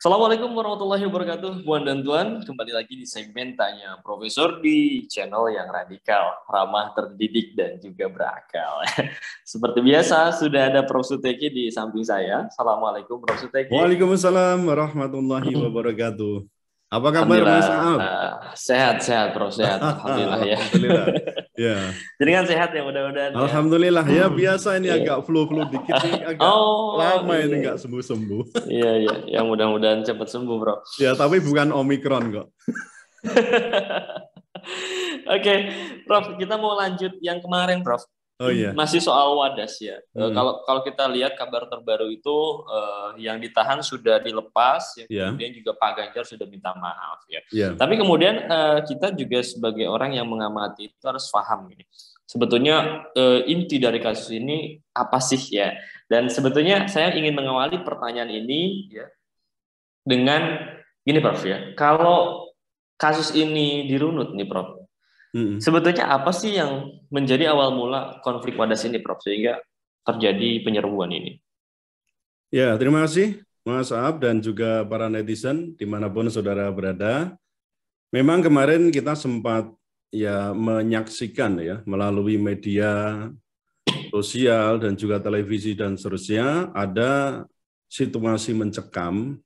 Assalamualaikum warahmatullahi wabarakatuh, Buat dan Tuan. Kembali lagi di segmen Tanya Profesor di channel yang radikal, ramah terdidik dan juga berakal. Seperti biasa, sudah ada Prof. Suteki di samping saya. Assalamualaikum Prof. Suteki. Waalaikumsalam warahmatullahi wabarakatuh. Apa kabar Mas ah. Ah, Sehat, sehat Bro, sehat. Alhamdulillah ya. Alhamdulillah. ya. Jadi kan sehat ya mudah-mudahan. Ya. Alhamdulillah ya. ya biasa ini iya. agak flu-flu dikit agak oh, lama ini iya. nggak sembuh-sembuh. Iya, iya. yang mudah-mudahan cepat sembuh Bro. Ya, tapi bukan Omikron kok. Oke, okay. Prof, kita mau lanjut yang kemarin, Prof. Oh iya. Masih soal Wadas ya. Eh, hmm. Kalau kalau kita lihat kabar terbaru itu uh, yang ditahan sudah dilepas, ya, yeah. kemudian juga Pak Ganjar sudah minta maaf ya. Yeah. Tapi kemudian uh, kita juga sebagai orang yang mengamati itu harus paham ini. Ya. Sebetulnya uh, inti dari kasus ini apa sih ya? Dan sebetulnya saya ingin mengawali pertanyaan ini ya dengan gini Prof ya. Kalau kasus ini dirunut nih Prof hmm Sebetulnya apa sih yang menjadi awal mula konflik wadas ini, Prof, sehingga terjadi penyerbuan ini? Ya, terima kasih Mas Ab dan juga para netizen dimanapun saudara berada. Memang kemarin kita sempat ya menyaksikan ya melalui media sosial dan juga televisi dan seterusnya ada situasi mencekam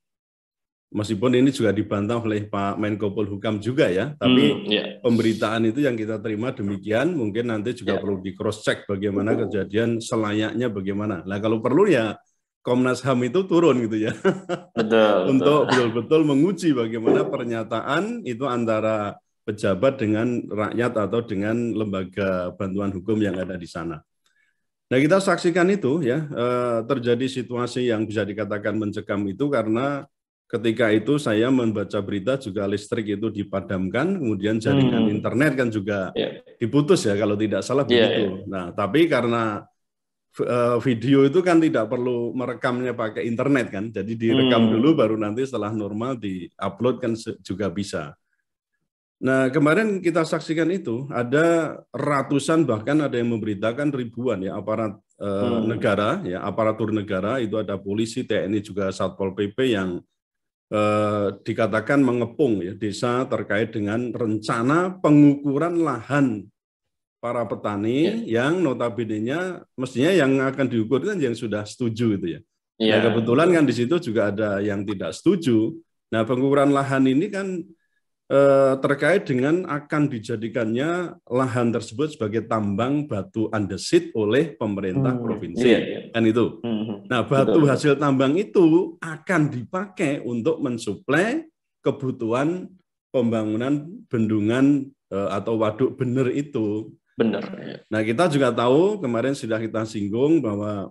meskipun ini juga dibantah oleh Pak Menko Polhukam juga ya, tapi hmm, yeah. pemberitaan itu yang kita terima demikian, mungkin nanti juga yeah. perlu di cross check bagaimana uh. kejadian selayaknya bagaimana. Nah kalau perlu ya Komnas Ham itu turun gitu ya, betul, untuk betul-betul menguji bagaimana pernyataan itu antara pejabat dengan rakyat atau dengan lembaga bantuan hukum yang ada di sana. Nah kita saksikan itu ya eh, terjadi situasi yang bisa dikatakan mencekam itu karena ketika itu saya membaca berita juga listrik itu dipadamkan, kemudian jaringan hmm. internet kan juga yeah. diputus ya kalau tidak salah iya, begitu. Yeah. Nah, tapi karena eh, video itu kan tidak perlu merekamnya pakai internet kan, jadi direkam hmm. dulu baru nanti setelah normal diupload kan juga bisa. Nah, kemarin kita saksikan itu ada ratusan bahkan ada yang memberitakan ribuan ya aparat eh, hmm. negara ya aparatur negara itu ada polisi, TNI juga Satpol PP yang Eh, dikatakan mengepung ya desa terkait dengan rencana pengukuran lahan para petani ya. yang notabene-nya mestinya yang akan diukur kan yang sudah setuju itu ya. ya. Nah, ya. kebetulan kan di situ juga ada yang tidak setuju. Nah, pengukuran lahan ini kan Eh, terkait dengan akan dijadikannya lahan tersebut sebagai tambang batu andesit oleh pemerintah hmm. provinsi iya, iya. kan itu. Hmm. hmm. Nah, batu Betul. hasil tambang itu akan dipakai untuk mensuplai kebutuhan pembangunan bendungan uh, atau waduk bener itu. Benar. Iya. Nah, kita juga tahu kemarin sudah kita singgung bahwa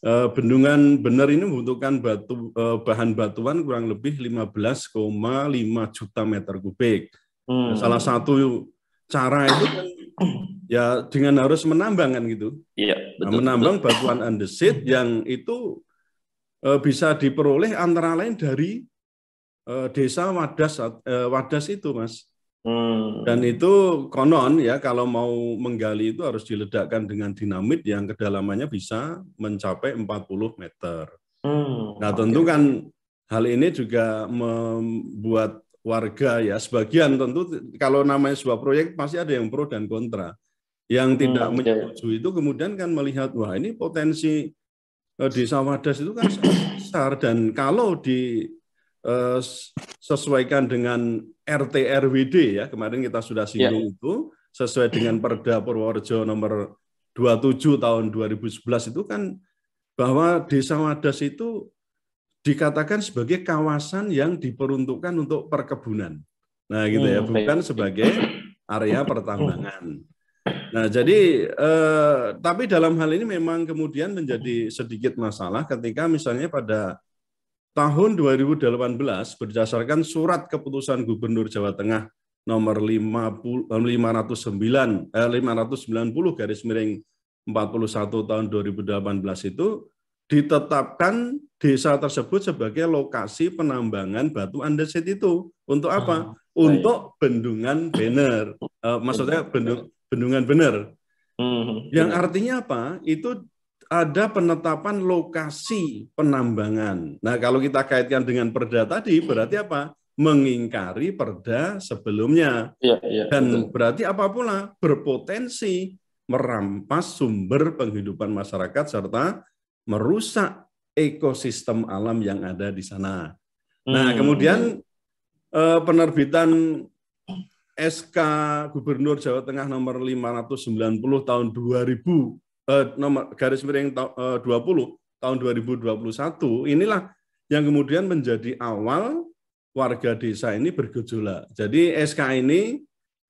Eh, bendungan benar ini membutuhkan batu, eh, bahan batuan kurang lebih 15,5 juta meter kubik. Hmm. Salah satu cara itu kan ya dengan harus menambang kan gitu. Iya, nah, betul, nah, menambang betul. batuan andesit yang itu eh, bisa diperoleh antara lain dari eh, desa Wadas eh, Wadas itu, Mas. Hmm. Dan itu konon ya kalau mau menggali itu harus diledakkan dengan dinamit yang kedalamannya bisa mencapai 40 meter. Hmm. Nah tentu okay. kan hal ini juga membuat warga ya sebagian tentu kalau namanya sebuah proyek pasti ada yang pro dan kontra. Yang hmm, tidak hmm, menyetujui itu kemudian kan melihat wah ini potensi e, desa Wadas itu kan besar dan kalau di Eh, sesuaikan dengan RT RWD ya. Kemarin kita sudah ya. singgung yeah. itu sesuai dengan Perda Purworejo nomor 27 tahun 2011 itu kan bahwa desa wadas itu dikatakan sebagai kawasan yang diperuntukkan untuk perkebunan. Nah, gitu ya, hmm, bukan sebagai area hmm. pertambangan. Nah, jadi eh, tapi dalam hal ini memang kemudian menjadi sedikit masalah ketika misalnya pada tahun 2018 berdasarkan surat keputusan Gubernur Jawa Tengah nomor 50, 509 eh, 590 eh, garis miring 41 tahun 2018 itu ditetapkan desa tersebut sebagai lokasi penambangan batu andesit itu untuk apa? Ah, untuk bendungan bener. Eh, maksudnya bendung, bendungan bener. Hmm, hmm. yang artinya apa? Itu ada penetapan lokasi penambangan. Nah, kalau kita kaitkan dengan perda tadi, hmm. berarti apa? Mengingkari perda sebelumnya. Ya, ya, Dan betul. berarti apa pula? Berpotensi merampas sumber penghidupan masyarakat serta merusak ekosistem alam yang ada di sana. Nah, hmm. kemudian eh, penerbitan SK Gubernur Jawa Tengah nomor 590 tahun 2000 Eh, nomor garis miring ta, 20 eh, tahun 2021 inilah yang kemudian menjadi awal warga desa ini bergejolak. Jadi SK ini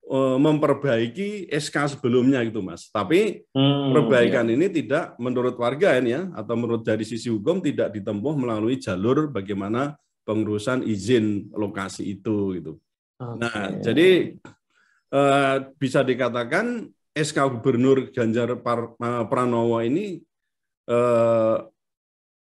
eh, memperbaiki SK sebelumnya gitu Mas. Tapi hmm, perbaikan iya. ini tidak menurut warga ini kan ya atau menurut dari sisi hukum tidak ditempuh melalui jalur bagaimana pengurusan izin lokasi itu gitu. Okay. Nah, jadi bisa dikatakan SK Gubernur Ganjar Pranowo ini eh,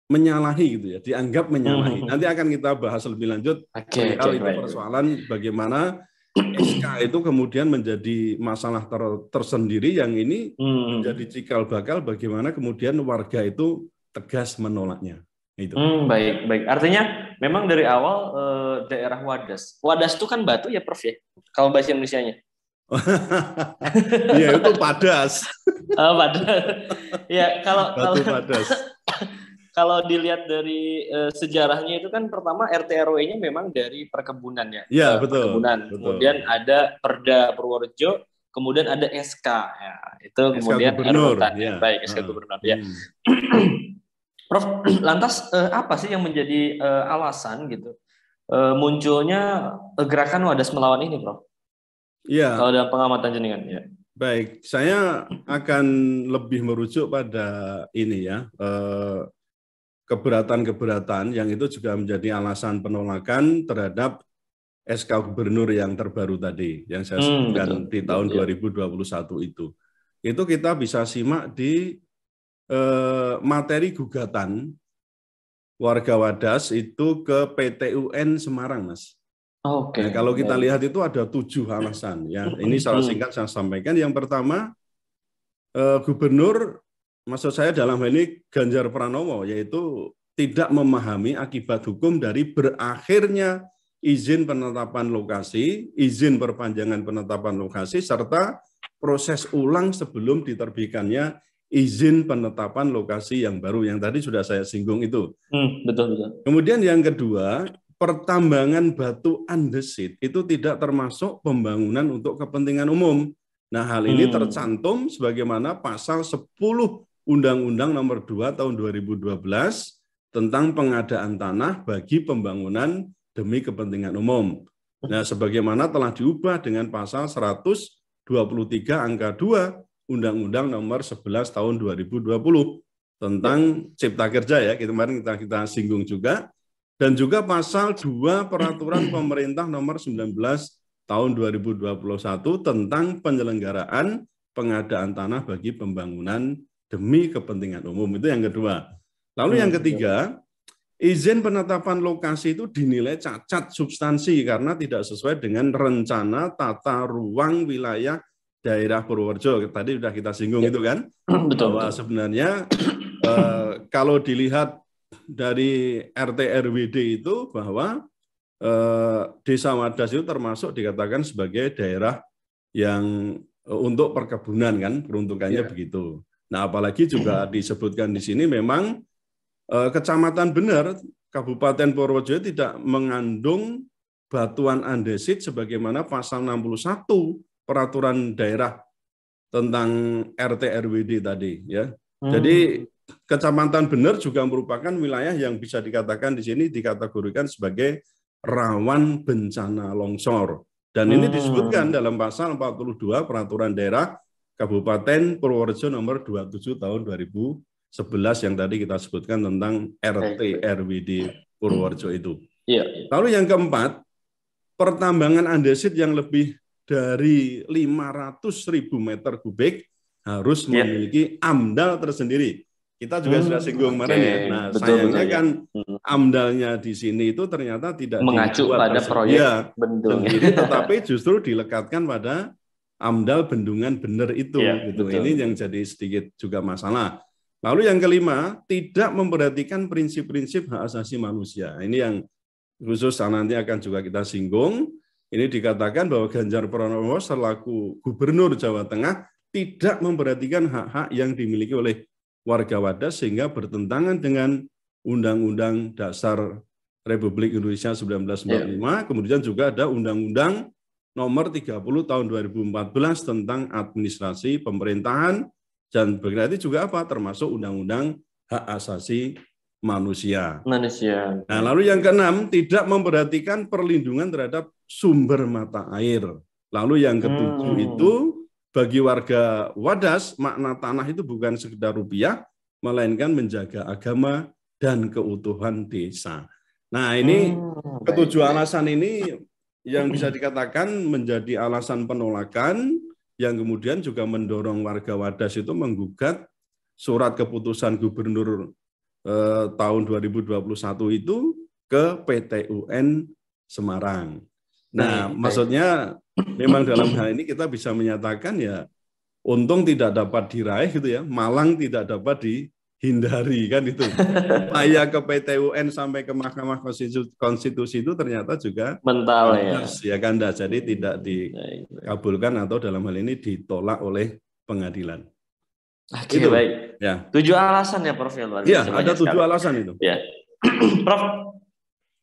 menyalahi gitu ya, dianggap menyalahi. Hmm. Nanti akan kita bahas lebih lanjut okay, okay, itu persoalan bagaimana SK itu kemudian menjadi masalah ter tersendiri yang ini hmm. menjadi cikal bakal bagaimana kemudian warga itu tegas menolaknya. Itu. Hmm, baik, baik. Artinya memang dari awal eh, daerah Wadas. Wadas itu kan batu ya, Prof ya. Kalau bahasa Indonesia-nya. ya itu padas. Oh, padas. ya kalau kalau padas. kalau dilihat dari uh, sejarahnya itu kan pertama RT nya memang dari perkebunan ya. Iya, eh, betul. Perkebunan. Betul. Kemudian ada Perda Purworejo, kemudian ada SK ya. Itu SK kemudian gubernur, ya. baik SK uh, ah, gubernur ya. Hmm. Prof, lantas uh, apa sih yang menjadi uh, alasan gitu uh, munculnya gerakan wadas melawan ini, Prof? Iya. Kalau dalam pengamatan jenengan ya. Baik, saya akan lebih merujuk pada ini ya, eh, keberatan-keberatan yang itu juga menjadi alasan penolakan terhadap SK Gubernur yang terbaru tadi, yang saya hmm, sebutkan hmm, di tahun betul, 2021 ya. itu. Itu kita bisa simak di eh, materi gugatan warga Wadas itu ke PTUN Semarang, Mas. Oke. Okay. Nah, kalau kita lihat itu ada tujuh alasan ya. Ini secara singkat saya sampaikan. Yang pertama, eh, gubernur, maksud saya dalam hal ini Ganjar Pranowo, yaitu tidak memahami akibat hukum dari berakhirnya izin penetapan lokasi, izin perpanjangan penetapan lokasi, serta proses ulang sebelum diterbitkannya izin penetapan lokasi yang baru yang tadi sudah saya singgung itu. Hmm, betul betul. Kemudian yang kedua, pertambangan batu andesit itu tidak termasuk pembangunan untuk kepentingan umum. Nah, hal ini hmm. tercantum sebagaimana pasal 10 Undang-Undang Nomor 2 Tahun 2012 tentang pengadaan tanah bagi pembangunan demi kepentingan umum. Nah, sebagaimana telah diubah dengan pasal 123 angka 2 Undang-Undang Nomor 11 Tahun 2020 tentang Cipta Kerja ya. Kemarin kita kita singgung juga dan juga pasal 2 peraturan pemerintah nomor 19 tahun 2021 tentang penyelenggaraan pengadaan tanah bagi pembangunan demi kepentingan umum. Itu yang kedua. Lalu yang hmm, iya. ketiga, izin penetapan lokasi itu dinilai cacat substansi karena tidak sesuai dengan rencana tata ruang wilayah daerah Purworejo. Tadi sudah kita singgung ya. itu kan. Betul. betul. sebenarnya eh, kalau dilihat dari RT RWD itu bahwa eh, desa Wadas itu termasuk dikatakan sebagai daerah yang eh, untuk perkebunan kan peruntukannya ya. begitu. Nah apalagi juga disebutkan di sini memang eh, kecamatan benar Kabupaten Purworejo tidak mengandung batuan andesit sebagaimana pasal 61 peraturan daerah tentang RT RWD tadi ya. Hmm. Jadi Kecamatan Bener juga merupakan wilayah yang bisa dikatakan di sini dikategorikan sebagai rawan bencana longsor. Dan ini hmm. disebutkan dalam pasal 42 Peraturan Daerah Kabupaten Purworejo nomor 27 tahun 2011 yang tadi kita sebutkan tentang RT RW di Purworejo itu. Iya. Lalu yang keempat, pertambangan andesit yang lebih dari 500 ribu meter kubik harus iya. memiliki amdal tersendiri kita juga hmm, sudah singgung kemarin okay. ya. Nah, betul, sayangnya betul, ya. kan ya. amdalnya di sini itu ternyata tidak mengacu pada proyek ya, bendung sendiri, tetapi justru dilekatkan pada amdal bendungan benar itu ya, gitu. Betul. Ini yang jadi sedikit juga masalah. Lalu yang kelima, tidak memperhatikan prinsip-prinsip hak asasi manusia. Ini yang khusus nanti akan juga kita singgung. Ini dikatakan bahwa Ganjar Pranowo selaku Gubernur Jawa Tengah tidak memperhatikan hak-hak yang dimiliki oleh warga Wadas sehingga bertentangan dengan Undang-Undang Dasar Republik Indonesia 1945, ya. kemudian juga ada Undang-Undang Nomor 30 Tahun 2014 tentang Administrasi Pemerintahan dan berarti juga apa termasuk Undang-Undang Hak Asasi Manusia. Manusia. Nah, lalu yang keenam tidak memperhatikan perlindungan terhadap sumber mata air. Lalu yang ketujuh hmm. itu bagi warga Wadas, makna tanah itu bukan sekedar rupiah, melainkan menjaga agama dan keutuhan desa. Nah, ini hmm, ketujuh baik. alasan ini yang bisa dikatakan menjadi alasan penolakan yang kemudian juga mendorong warga Wadas itu menggugat surat keputusan gubernur eh, tahun 2021 itu ke PTUN Semarang. Nah, baik, maksudnya memang dalam hal ini kita bisa menyatakan ya untung tidak dapat diraih gitu ya, malang tidak dapat dihindari kan itu. Upaya ke PTUN sampai ke Mahkamah Konstitusi itu ternyata juga mental ya. kandas, ya. ya dah Jadi tidak dikabulkan atau dalam hal ini ditolak oleh pengadilan. Oke, itu. baik. Ya. Tujuh alasan ya Prof. Ya, ya ada tujuh sekali. alasan itu. Ya. Prof,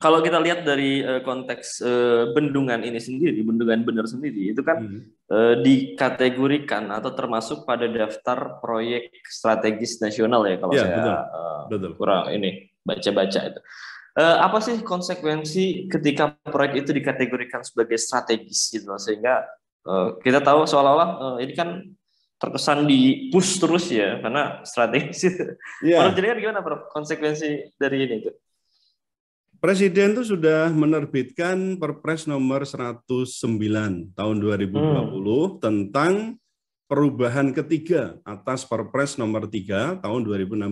kalau kita lihat dari uh, konteks uh, bendungan ini sendiri, bendungan bener sendiri, itu kan hmm. uh, dikategorikan atau termasuk pada daftar proyek strategis nasional ya kalau ya, saya betul. Uh, betul. kurang ini baca-baca itu. Uh, apa sih konsekuensi ketika proyek itu dikategorikan sebagai strategis gitu sehingga uh, kita tahu seolah-olah uh, ini kan terkesan di push terus ya karena strategis. Itu. Yeah. kan gimana, bro Konsekuensi dari ini tuh? Presiden itu sudah menerbitkan Perpres nomor 109 tahun 2020 hmm. tentang perubahan ketiga atas Perpres nomor 3 tahun 2016.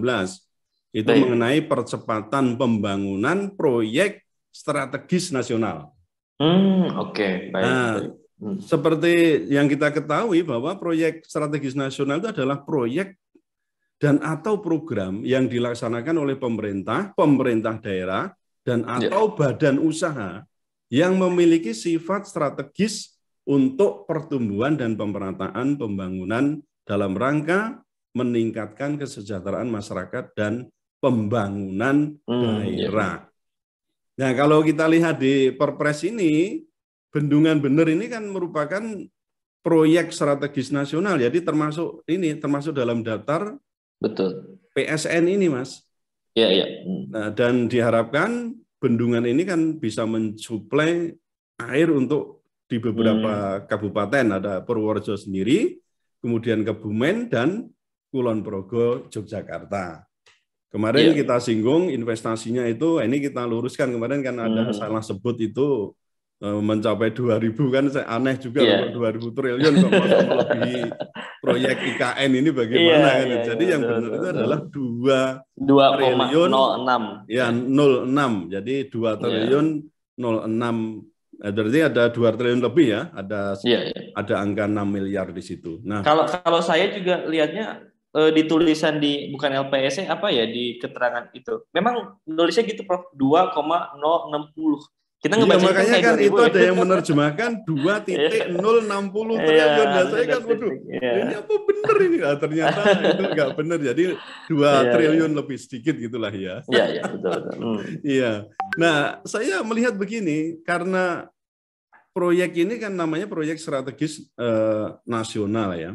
Itu Baik. mengenai percepatan pembangunan proyek strategis nasional. Hmm, oke, okay. baik. Nah, hmm. Seperti yang kita ketahui bahwa proyek strategis nasional itu adalah proyek dan atau program yang dilaksanakan oleh pemerintah, pemerintah daerah dan ya. atau yeah. badan usaha yang memiliki sifat strategis untuk pertumbuhan dan pemerataan pembangunan dalam rangka meningkatkan kesejahteraan masyarakat dan pembangunan hmm, ya. daerah. Nah, kalau kita lihat di Perpres ini, bendungan bener ini kan merupakan proyek strategis nasional. Jadi termasuk ini termasuk dalam daftar Betul. PSN ini, Mas. Iya, ya. ya. Hmm. Nah, dan diharapkan bendungan ini kan bisa mensuplai air untuk di beberapa hmm. kabupaten ada Purworejo sendiri, kemudian Kebumen dan Kulon Progo Yogyakarta. Kemarin yeah. kita singgung investasinya itu ini kita luruskan kemarin kan ada hmm. salah sebut itu Eh, mencapai 2000 kan saya aneh juga yeah. 2000 triliun kok melebihi proyek IKN ini bagaimana yeah, kan. Yeah, iya, Jadi yeah, yang betul, benar betul. itu adalah 2 2 triliun 06. Ya 06. Jadi 2 iya. triliun yeah. 06 eh, berarti ada 2 triliun lebih ya, ada yeah, yeah. ada angka 6 miliar di situ. Nah, kalau kalau saya juga lihatnya eh, di tulisan di bukan LPS eh, apa ya di keterangan itu. Memang nulisnya gitu Prof 2,060 kita iya, ngebaca makanya kan itu ya. ada yang menerjemahkan 2.060 iya, triliun. Nah, saya kan waduh, iya. ini apa benar ini? Nah, ternyata itu nggak benar. Jadi 2 triliun lebih sedikit gitulah ya. Iya, iya, betul. betul. Hmm. Iya. Nah, saya melihat begini karena proyek ini kan namanya proyek strategis eh, nasional ya.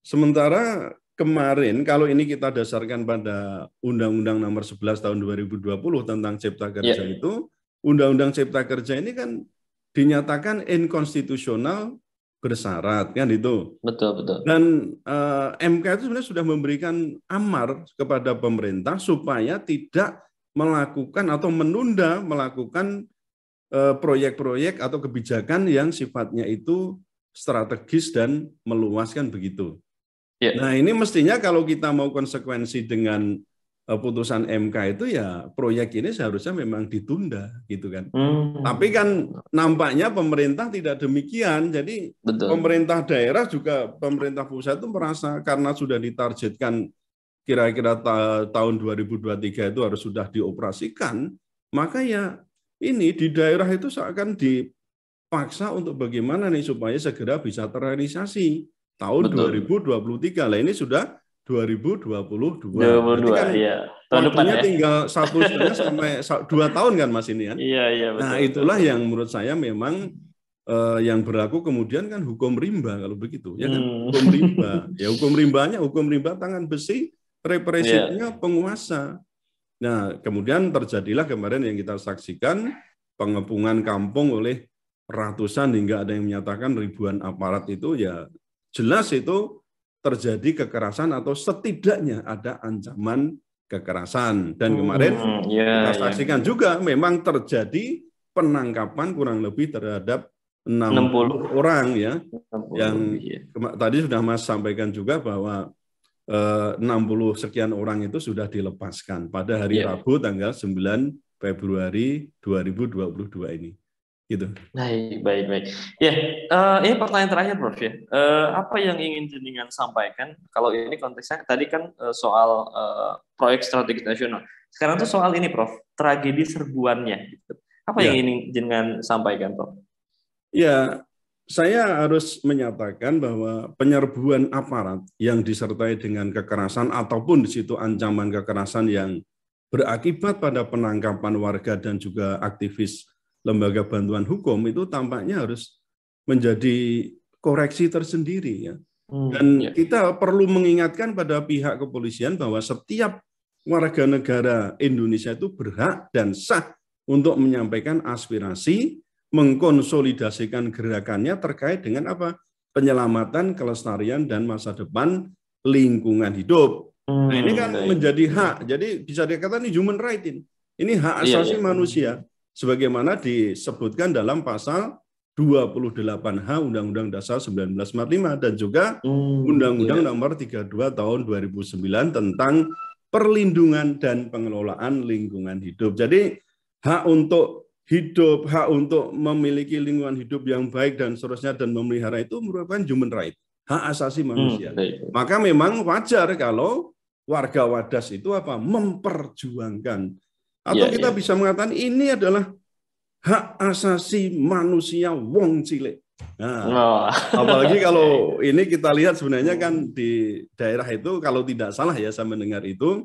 Sementara kemarin kalau ini kita dasarkan pada Undang-Undang Nomor 11 Tahun 2020 tentang Cipta Kerja ya. itu Undang-Undang Cipta Kerja ini kan dinyatakan inkonstitusional bersyarat kan itu. Betul betul. Dan uh, eh, MK itu sebenarnya sudah memberikan amar kepada pemerintah supaya tidak melakukan atau menunda melakukan proyek eh, proyek-proyek atau kebijakan yang sifatnya itu strategis dan meluaskan begitu. Yeah. Nah ini mestinya kalau kita mau konsekuensi dengan Eh, putusan MK itu ya proyek ini seharusnya memang ditunda gitu kan. Hmm. Tapi kan nampaknya pemerintah tidak demikian. Jadi Betul. pemerintah daerah juga pemerintah pusat itu merasa karena sudah ditargetkan kira-kira ta tahun 2023 itu harus sudah dioperasikan, maka ya ini di daerah itu seakan dipaksa untuk bagaimana nih supaya segera bisa terrealisasi tahun Betul. 2023. Lah ini sudah 2022. 2022 kan iya. Tahun depan ya. tinggal satu setengah sampai dua tahun kan Mas ini kan. Iya, iya betul. Nah, itulah betul. yang menurut saya memang eh, yang berlaku kemudian kan hukum rimba kalau begitu ya kan hmm. hukum rimba. ya hukum rimbanya hukum rimba tangan besi, represifnya yeah. penguasa. Nah, kemudian terjadilah kemarin yang kita saksikan pengepungan kampung oleh ratusan hingga ada yang menyatakan ribuan aparat itu ya jelas itu terjadi kekerasan atau setidaknya ada ancaman kekerasan. Dan kemarin hmm, yeah, kita iya. saksikan yeah. juga memang terjadi penangkapan kurang lebih terhadap 60, 60 orang ya 60, yang yeah. Iya. tadi sudah Mas sampaikan juga bahwa eh, 60 sekian orang itu sudah dilepaskan pada hari yeah. Rabu tanggal 9 Februari 2022 ini gitu. Baik, baik, baik. Ya, uh, ini pertanyaan terakhir, Prof. Ya, uh, apa yang ingin jenengan sampaikan? Kalau ini konteksnya tadi kan uh, soal uh, proyek strategis nasional. Sekarang tuh soal ini, Prof. Tragedi serbuannya. Gitu. Apa ya. yang ingin jenengan sampaikan, Prof? Ya, saya harus menyatakan bahwa penyerbuan aparat yang disertai dengan kekerasan ataupun di situ ancaman kekerasan yang berakibat pada penangkapan warga dan juga aktivis lembaga bantuan hukum itu tampaknya harus menjadi koreksi tersendiri ya. Hmm, dan ya. kita perlu mengingatkan pada pihak kepolisian bahwa setiap warga negara Indonesia itu berhak dan sah untuk menyampaikan aspirasi, mengkonsolidasikan gerakannya terkait dengan apa? penyelamatan, kelestarian dan masa depan lingkungan hidup. nah, ini hmm, kan ya, ya. menjadi hak. Jadi bisa dikatakan ini human right ini. Ini hak iya, asasi iya, iya. manusia sebagaimana disebutkan dalam pasal 28H Undang-Undang Dasar 1945 dan juga hmm. Undang-Undang hmm, iya. Nomor 32 Tahun 2009 tentang perlindungan dan pengelolaan lingkungan hidup. Jadi hak untuk hidup, hak untuk memiliki lingkungan hidup yang baik dan seterusnya dan memelihara itu merupakan human right, hak asasi hmm, manusia. Hmm, Maka memang wajar kalau warga Wadas itu apa memperjuangkan atau yeah, kita yeah. bisa mengatakan ini adalah hak asasi manusia wong cilik. Nah, oh. apalagi kalau iya, iya. ini kita lihat sebenarnya kan di daerah itu kalau tidak salah ya saya mendengar itu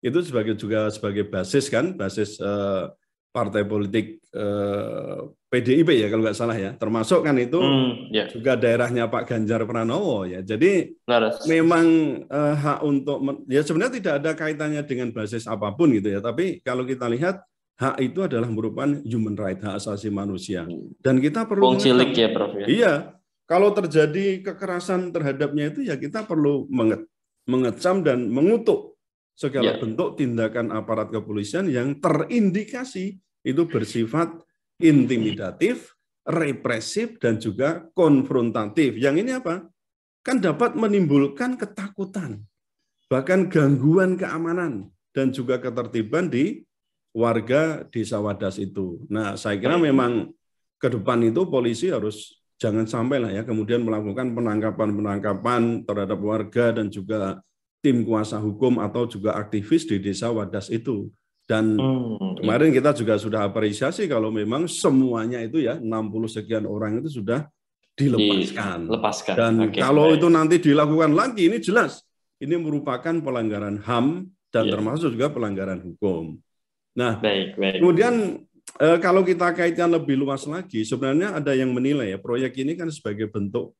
itu sebagai juga sebagai basis kan basis uh, partai politik eh, PDIP ya kalau nggak salah ya termasuk kan itu hmm, yeah. juga daerahnya Pak Ganjar Pranowo ya jadi Laras. memang eh, hak untuk ya sebenarnya tidak ada kaitannya dengan basis apapun gitu ya tapi kalau kita lihat hak itu adalah merupakan human right hak asasi manusia dan kita perlu cilik ya Prof ya iya kalau terjadi kekerasan terhadapnya itu ya kita perlu menge mengecam dan mengutuk segala yeah. bentuk tindakan aparat kepolisian yang terindikasi itu bersifat intimidatif, represif dan juga konfrontatif. Yang ini apa? Kan dapat menimbulkan ketakutan, bahkan gangguan keamanan dan juga ketertiban di warga desa Wadas itu. Nah, saya kira memang ke depan itu polisi harus jangan sampai lah ya kemudian melakukan penangkapan-penangkapan terhadap warga dan juga tim kuasa hukum atau juga aktivis di desa Wadas itu. Dan hmm. Iya. kemarin kita juga sudah apresiasi kalau memang semuanya itu ya 60 sekian orang itu sudah dilepaskan. Lepaskan. Dan okay, kalau baik. itu nanti dilakukan lagi ini jelas ini merupakan pelanggaran HAM dan yeah. termasuk juga pelanggaran hukum. Nah, baik, baik. kemudian eh, kalau kita kaitkan lebih luas lagi, sebenarnya ada yang menilai ya proyek ini kan sebagai bentuk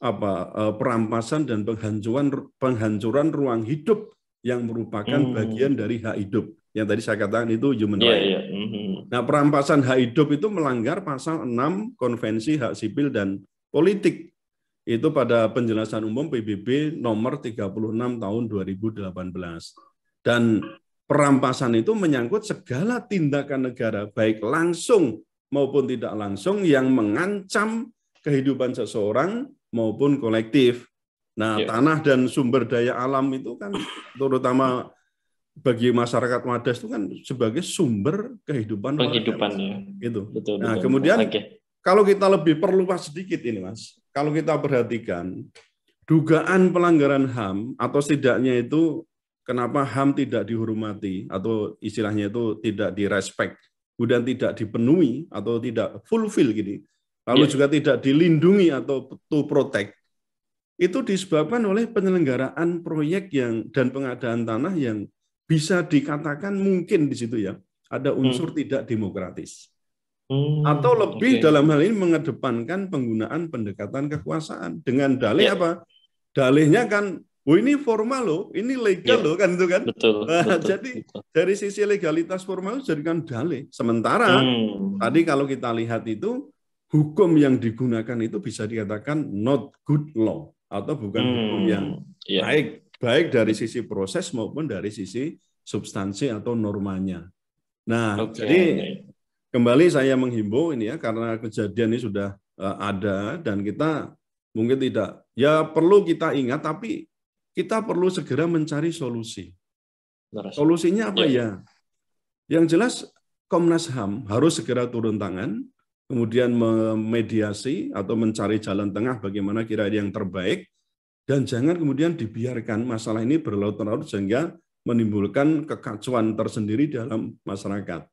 apa eh, perampasan dan penghancuran penghancuran ruang hidup yang merupakan hmm. bagian dari hak hidup yang tadi saya katakan itu human yeah, right. Yeah. Mm-hmm. Nah, perampasan hak hidup itu melanggar pasal 6 Konvensi Hak Sipil dan Politik. Itu pada penjelasan umum PBB nomor 36 tahun 2018. Dan perampasan itu menyangkut segala tindakan negara baik langsung maupun tidak langsung yang mengancam kehidupan seseorang maupun kolektif. Nah, yeah. tanah dan sumber daya alam itu kan terutama bagi masyarakat Wadas itu kan sebagai sumber kehidupan kehidupan ya. Gitu. Betul, nah, betul. kemudian okay. kalau kita lebih perluas sedikit ini, Mas. Kalau kita perhatikan dugaan pelanggaran HAM atau setidaknya itu kenapa HAM tidak dihormati atau istilahnya itu tidak direspek, kemudian tidak dipenuhi atau tidak fulfill gini lalu yeah. juga tidak dilindungi atau to protect, itu disebabkan oleh penyelenggaraan proyek yang dan pengadaan tanah yang bisa dikatakan mungkin di situ ya ada hmm. unsur hmm. tidak demokratis hmm. atau lebih okay. dalam hal ini mengedepankan penggunaan pendekatan kekuasaan dengan dalih yeah. apa dalihnya kan oh ini formal loh ini legal yeah. loh kan itu kan betul, nah, betul, jadi betul. dari sisi legalitas formal jadikan dalih sementara hmm. tadi kalau kita lihat itu hukum yang digunakan itu bisa dikatakan not good law atau bukan hmm, hukum yang yeah. baik baik dari sisi proses maupun dari sisi substansi atau normanya. Nah, okay. jadi kembali saya menghimbau ini ya karena kejadian ini sudah eh, ada dan kita mungkin tidak ya perlu kita ingat tapi kita perlu segera mencari solusi. Solusinya apa iya. ya? Yang jelas Komnas HAM harus segera turun tangan kemudian memediasi atau mencari jalan tengah bagaimana kira yang terbaik, dan jangan kemudian dibiarkan masalah ini berlaut laut sehingga menimbulkan kekacauan tersendiri dalam masyarakat.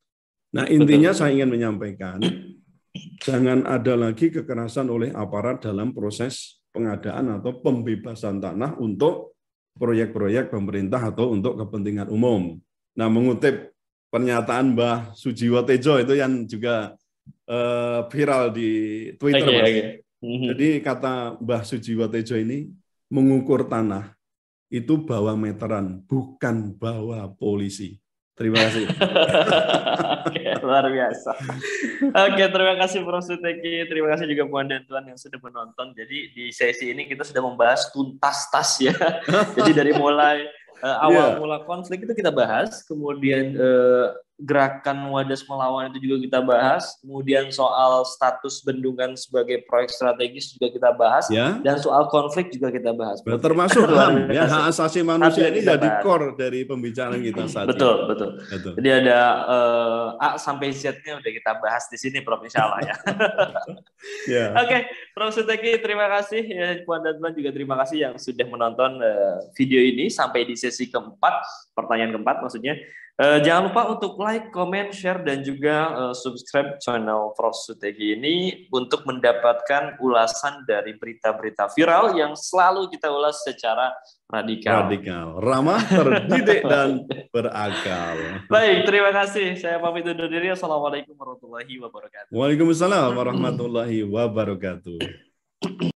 Nah intinya saya ingin menyampaikan, jangan ada lagi kekerasan oleh aparat dalam proses pengadaan atau pembebasan tanah untuk proyek-proyek pemerintah atau untuk kepentingan umum. Nah mengutip pernyataan Mbah Sujiwo Tejo itu yang juga uh, viral di Twitter, okay, Okay. Mhm. Jadi kata Mbah Sujiwa Tejo ini mengukur tanah itu bawa meteran, bukan bawa polisi. Terima kasih. Oke, luar biasa. Oke, terima kasih Prof. Suteki. Terima kasih juga Puan dan Tuan yang sudah menonton. Jadi di sesi ini kita sudah membahas tuntas tas ya. Jadi dari mulai uh, awal yeah. mula konflik itu kita bahas, kemudian uh, gerakan wadas melawan itu juga kita bahas. Kemudian soal status bendungan sebagai proyek strategis juga kita bahas. Ya. Dan soal konflik juga kita bahas. Termasuk ya, hak asasi manusia ini jadi core dari pembicaraan kita saat betul, ini. Betul, betul. Jadi ada uh, A sampai Z-nya udah kita bahas di sini, Prof. Insya Allah ya. ya. Oke, okay. Prof. Suteki, terima kasih. Ya, Puan dan Tuan juga terima kasih yang sudah menonton uh, video ini sampai di sesi keempat, pertanyaan keempat maksudnya. Eh, jangan lupa untuk like, comment, share, dan juga uh, subscribe channel Prof. Sutegi ini untuk mendapatkan ulasan dari berita-berita viral yang selalu kita ulas secara radikal. Radikal, ramah, terdidik, dan berakal. Baik, terima kasih. Saya pamit undur diri. Assalamualaikum warahmatullahi wabarakatuh. Waalaikumsalam warahmatullahi wabarakatuh.